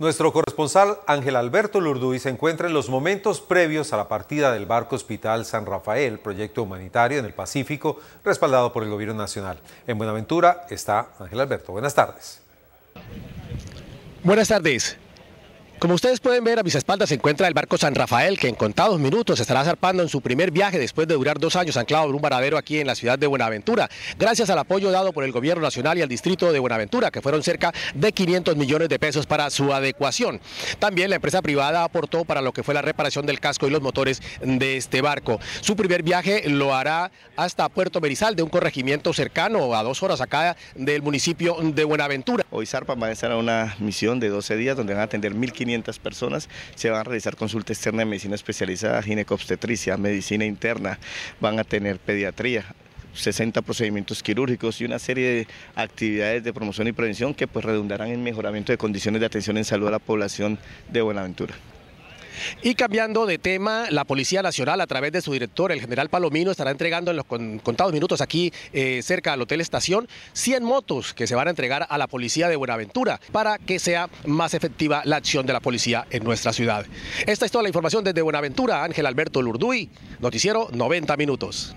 Nuestro corresponsal Ángel Alberto Lurduy se encuentra en los momentos previos a la partida del barco Hospital San Rafael, proyecto humanitario en el Pacífico, respaldado por el Gobierno Nacional. En Buenaventura está Ángel Alberto. Buenas tardes. Buenas tardes. Como ustedes pueden ver, a mis espaldas se encuentra el barco San Rafael, que en contados minutos estará zarpando en su primer viaje después de durar dos años anclado en un baradero aquí en la ciudad de Buenaventura, gracias al apoyo dado por el Gobierno Nacional y al Distrito de Buenaventura, que fueron cerca de 500 millones de pesos para su adecuación. También la empresa privada aportó para lo que fue la reparación del casco y los motores de este barco. Su primer viaje lo hará hasta Puerto de un corregimiento cercano a dos horas acá del municipio de Buenaventura. Hoy Zarpa a estar una misión de 12 días donde van a atender 1.500 personas. Se van a realizar consulta externa de medicina especializada, ginecobstetricia, medicina interna, van a tener pediatría, 60 procedimientos quirúrgicos y una serie de actividades de promoción y prevención que pues redundarán en mejoramiento de condiciones de atención en salud a la población de Buenaventura. Y cambiando de tema, la Policía Nacional, a través de su director, el general Palomino, estará entregando en los contados minutos aquí eh, cerca del Hotel Estación 100 motos que se van a entregar a la Policía de Buenaventura para que sea más efectiva la acción de la policía en nuestra ciudad. Esta es toda la información desde Buenaventura. Ángel Alberto Lurduy, Noticiero 90 Minutos.